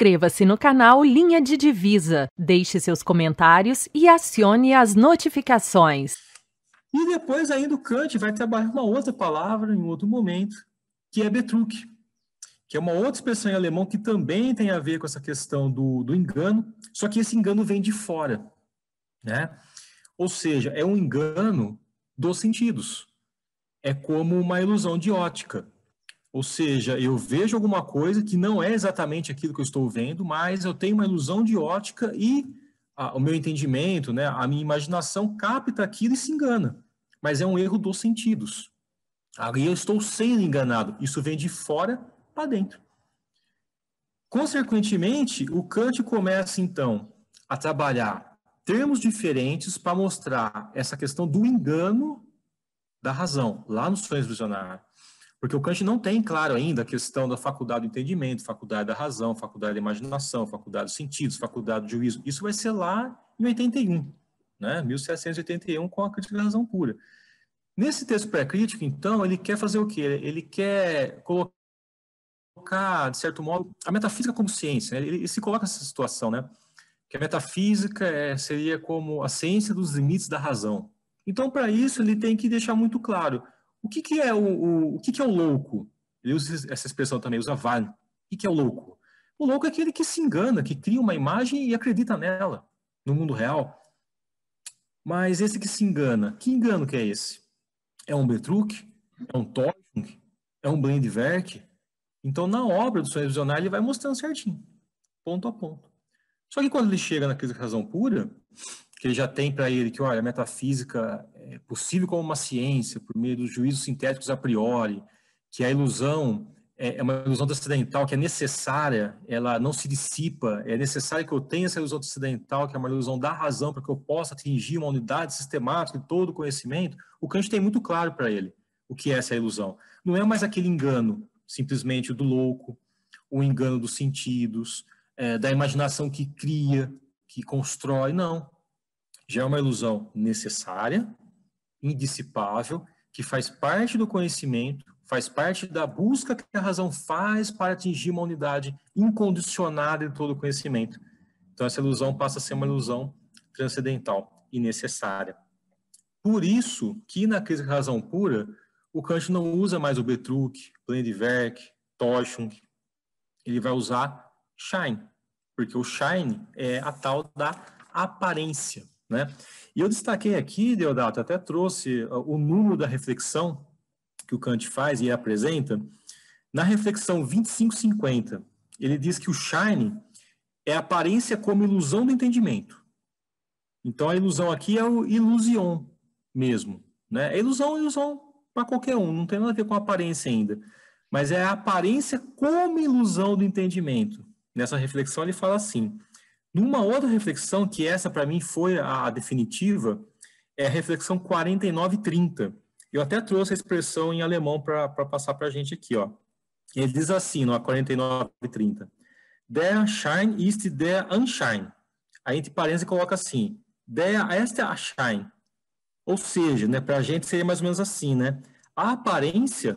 Inscreva-se no canal Linha de Divisa, deixe seus comentários e acione as notificações. E depois ainda o Kant vai trabalhar uma outra palavra em outro momento, que é Betrug, que é uma outra expressão em alemão que também tem a ver com essa questão do, do engano, só que esse engano vem de fora, né? Ou seja, é um engano dos sentidos. É como uma ilusão de ótica. Ou seja, eu vejo alguma coisa que não é exatamente aquilo que eu estou vendo, mas eu tenho uma ilusão de ótica e a, o meu entendimento, né, a minha imaginação capta aquilo e se engana. Mas é um erro dos sentidos. Ali eu estou sendo enganado. Isso vem de fora para dentro. Consequentemente, o Kant começa então a trabalhar termos diferentes para mostrar essa questão do engano da razão, lá no sonho visionário. Porque o Kant não tem claro ainda a questão da faculdade do entendimento, faculdade da razão, faculdade da imaginação, faculdade dos sentidos, faculdade do juízo. Isso vai ser lá em 81, né? 1781, com a crítica da razão pura. Nesse texto pré-crítico, então, ele quer fazer o quê? Ele quer colocar, de certo modo, a metafísica como ciência. Né? Ele, se coloca nessa situação, né? Que a metafísica é, seria como a ciência dos limites da razão. Então, para isso, ele tem que deixar muito claro o que, que é o, o, o que, que é o louco? Ele usa essa expressão também, usa van. O que é o louco? O louco é aquele que se engana, que cria uma imagem e acredita nela, no mundo real. Mas esse que se engana, que engano que é esse? É um Betruc? É um Täuschung? É um Blendwerk? Então, na obra do sonho visionário, ele vai mostrando certinho, ponto a ponto. Só que quando ele chega na crise da razão pura, que ele já tem para ele que, olha, a metafísica é, possível como uma ciência, por meio dos juízos sintéticos a priori, que a ilusão é, é, uma ilusão transcendental que é necessária, ela não se dissipa, é necessário que eu tenha essa ilusão transcendental, que é uma ilusão da razão, para que eu possa atingir uma unidade sistemática de todo o conhecimento, o Kant tem muito claro para ele o que é essa ilusão. Não é mais aquele engano, simplesmente do louco, o engano dos sentidos, é, da imaginação que cria, que constrói, não. Já é uma ilusão necessária, indissipável, que faz parte do conhecimento, faz parte da busca que a razão faz para atingir uma unidade incondicionada de todo o conhecimento. Então, essa ilusão passa a ser uma ilusão transcendental e necessária. Por isso que, na crise da razão pura, o Kant não usa mais o Betrug, Blendiwerk, Teuschung. Ele vai usar Shine, porque o Shine é a tal da aparência. Né? E eu destaquei aqui, Deodato, até trouxe ah, o número da reflexão que o Kant faz e apresenta. Na reflexão 2550, ele diz que o shine é a aparência como ilusão do entendimento. Então, a ilusão aqui é o ilusion mesmo. Né? É ilusão, ilusão para qualquer um, não tem nada a ver com aparência ainda. Mas é a aparência como ilusão do entendimento. Nessa reflexão, ele fala assim: numa outra reflexão, que essa para mim foi a definitiva, é a reflexão 4930. Eu até trouxe a expressão em alemão para passar para a gente aqui. Ó. Ele diz assim, na 4930, Der Schein ist der Anschein. Aí, entre parênteses, coloca assim, Der ist der Schein. Ou seja, né, para a gente seria mais ou menos assim, né? A aparência,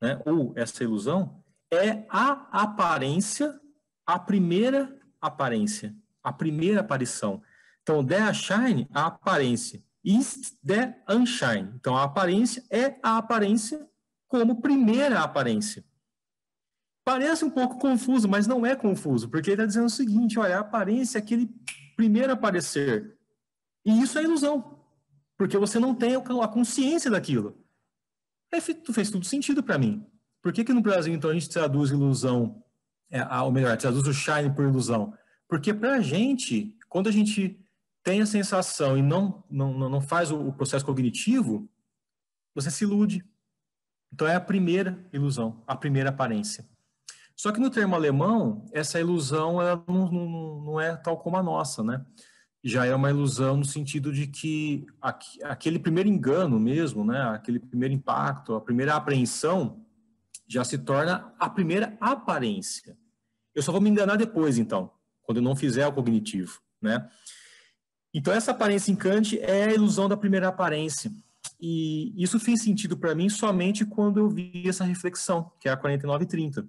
né, ou essa ilusão, é a aparência, a primeira aparência, a primeira aparição. Então, the shine, é a aparência. Is the unshine. Então, a aparência é a aparência como primeira aparência. Parece um pouco confuso, mas não é confuso, porque ele está dizendo o seguinte: olha, a aparência é aquele primeiro aparecer. E isso é ilusão, porque você não tem a consciência daquilo. É, fez tudo sentido para mim. Por que, que no Brasil, então, a gente traduz ilusão é, ou melhor, traduz o shine por ilusão. Porque para a gente, quando a gente tem a sensação e não, não, não faz o processo cognitivo, você se ilude. Então é a primeira ilusão, a primeira aparência. Só que no termo alemão, essa ilusão ela não, não, não é tal como a nossa, né? Já é uma ilusão no sentido de que aquele primeiro engano mesmo, né? Aquele primeiro impacto, a primeira apreensão já se torna a primeira aparência. Eu só vou me enganar depois, então, quando eu não fizer o cognitivo, né? Então, essa aparência em Kant é a ilusão da primeira aparência. E isso fez sentido para mim somente quando eu vi essa reflexão, que é a 4930.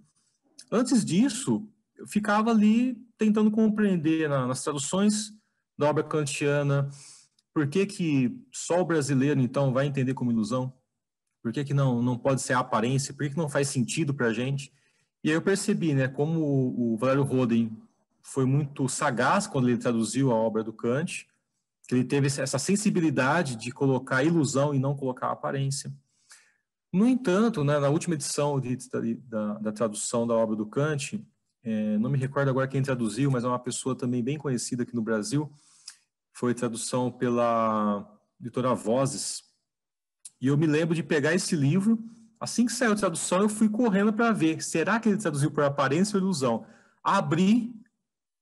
Antes disso, eu ficava ali tentando compreender na, nas traduções da obra kantiana por que, que só o brasileiro, então, vai entender como ilusão? Por que, que não, não pode ser a aparência? Por que, que não faz sentido para a gente? E aí eu percebi, né, como o Valério Roden foi muito sagaz quando ele traduziu a obra do Kant, que ele teve essa sensibilidade de colocar ilusão e não colocar aparência. No entanto, né, na última edição de, da, da, tradução da obra do Kant, é, não me recordo agora quem traduziu, mas é uma pessoa também bem conhecida aqui no Brasil, foi tradução pela editora Vozes. E eu me lembro de pegar esse livro Assim que saiu a tradução, eu fui correndo para ver. Será que ele traduziu por aparência ou ilusão? Abri,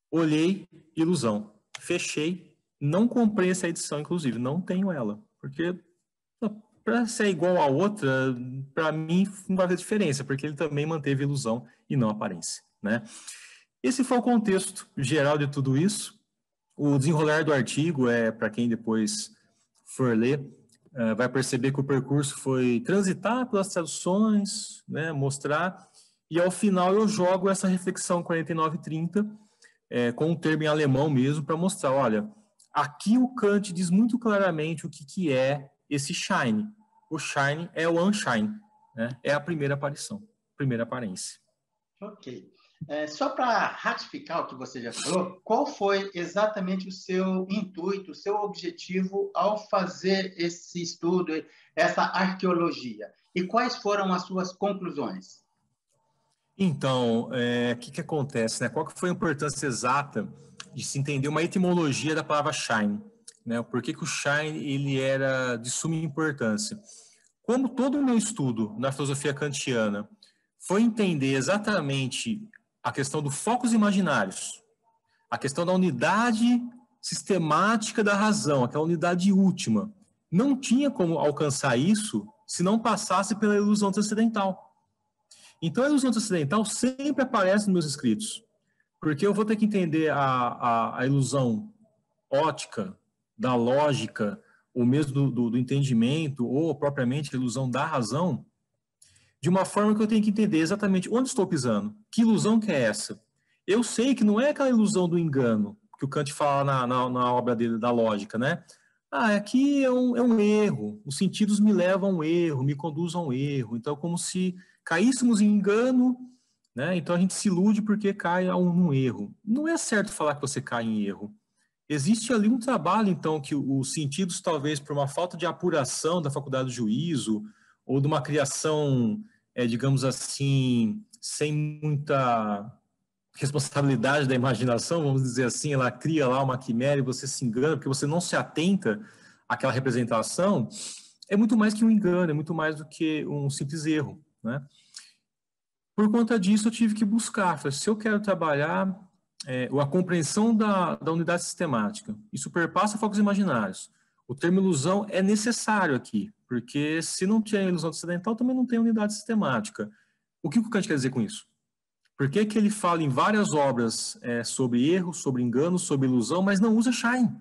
olhei, ilusão. Fechei. Não comprei essa edição, inclusive. Não tenho ela. Porque para ser igual a outra, para mim não vai fazer diferença, porque ele também manteve ilusão e não aparência. Né? Esse foi o contexto geral de tudo isso. O desenrolar do artigo é para quem depois for ler eh, vai perceber que o percurso foi transitar pelas traduções, né, mostrar, e ao final eu jogo essa reflexão 4930 é, eh, com um termo em alemão mesmo para mostrar, olha, aqui o Kant diz muito claramente o que, que é esse shine. O shine é o unshine, né? é a primeira aparição, primeira aparência. Ok. É, só para ratificar o que você já falou, qual foi exatamente o seu intuito, o seu objetivo ao fazer esse estudo, essa arqueologia? E quais foram as suas conclusões? Então, é, o é, que, que acontece? Né? Qual que foi a importância exata de se entender uma etimologia da palavra shine? Né? Por que, que o shine ele era de suma importância? Como todo o meu estudo na filosofia kantiana foi entender exatamente a questão do focos imaginários, a questão da unidade sistemática da razão, aquela unidade última. Não tinha como alcançar isso se não passasse pela ilusão transcendental. Então, a ilusão transcendental sempre aparece nos meus escritos, porque eu vou ter que entender a, a, a ilusão ótica, da lógica, ou mesmo do, do, do entendimento, ou propriamente a ilusão da razão, de uma forma que eu tenho que entender exatamente onde estou pisando, que ilusão que é essa. Eu sei que não é aquela ilusão do engano que o Kant fala na, na, na obra dele da lógica, né? Ah, aqui é, é um, é um erro, os sentidos me levam a um erro, me conduzem a um erro. Então, é como se caíssemos em engano, né? Então a gente se ilude porque cai a um, um erro. Não é certo falar que você cai em erro. Existe ali um trabalho, então, que os sentidos, talvez por uma falta de apuração da faculdade do juízo, ou de uma criação é, digamos assim, sem muita responsabilidade da imaginação, vamos dizer assim, ela cria lá uma quimera e você se engana, porque você não se atenta àquela representação, é muito mais que um engano, é muito mais do que um simples erro, né? Por conta disso, eu tive que buscar, se eu quero trabalhar é, a compreensão da, da unidade sistemática, e superpassa focos imaginários, o termo ilusão é necessário aqui, porque se não tinha ilusão ocidental, também não tem unidade sistemática. O que o Kant quer dizer com isso? Por que, que ele fala em várias obras é, sobre erro, sobre engano, sobre ilusão, mas não usa Schein?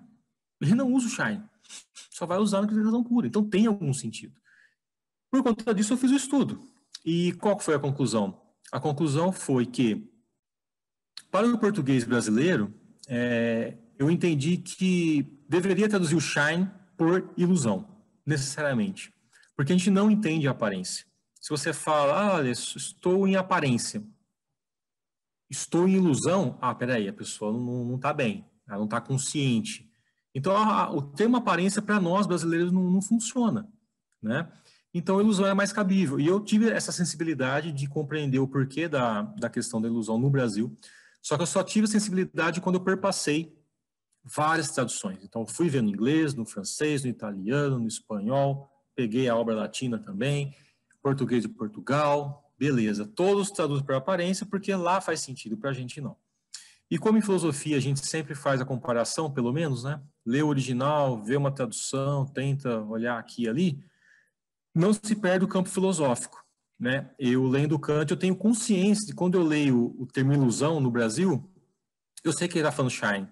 Ele não usa o Schein. Só vai usar na não pura. Então tem algum sentido. Por conta disso, eu fiz o estudo. E qual foi a conclusão? A conclusão foi que, para o português brasileiro, é, eu entendi que deveria traduzir o Schein por ilusão necessariamente, porque a gente não entende a aparência. Se você fala, ah, olha, estou em aparência, estou em ilusão, ah, peraí, a pessoa não está bem, ela não está consciente. Então, a, o termo aparência para nós brasileiros não, não funciona, né? Então, a ilusão é mais cabível. E eu tive essa sensibilidade de compreender o porquê da, da questão da ilusão no Brasil, só que eu só tive sensibilidade quando eu perpassei várias traduções. Então, fui ver no inglês, no francês, no italiano, no espanhol, peguei a obra latina também, português de Portugal, beleza. Todos traduzidos para aparência, porque lá faz sentido, para a gente não. E como em filosofia a gente sempre faz a comparação, pelo menos, né? Lê o original, vê uma tradução, tenta olhar aqui e ali, não se perde o campo filosófico. Né? Eu lendo Kant, eu tenho consciência de quando eu leio o termo ilusão no Brasil, eu sei que ele está falando Schein,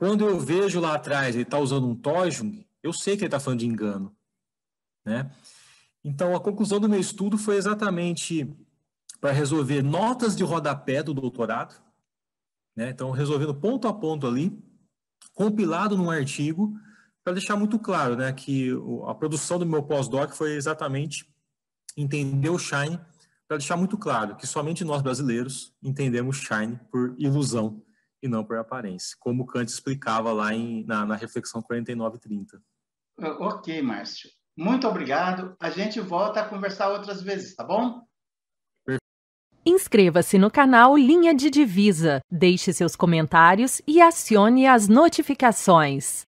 quando eu vejo lá atrás ele está usando um Tojung, eu sei que ele está falando de engano. Né? Então, a conclusão do meu estudo foi exatamente para resolver notas de rodapé do doutorado. Né? Então, resolvendo ponto a ponto ali, compilado num artigo, para deixar muito claro né, que a produção do meu pós-doc foi exatamente entender o Shine, para deixar muito claro que somente nós brasileiros entendemos Shine por ilusão e não por aparência, como Kant explicava lá em, na, na reflexão 4930. Ah, ok, Márcio. Muito obrigado. A gente volta a conversar outras vezes, tá bom? Inscreva-se no canal Linha de Divisa, deixe seus comentários e acione as notificações.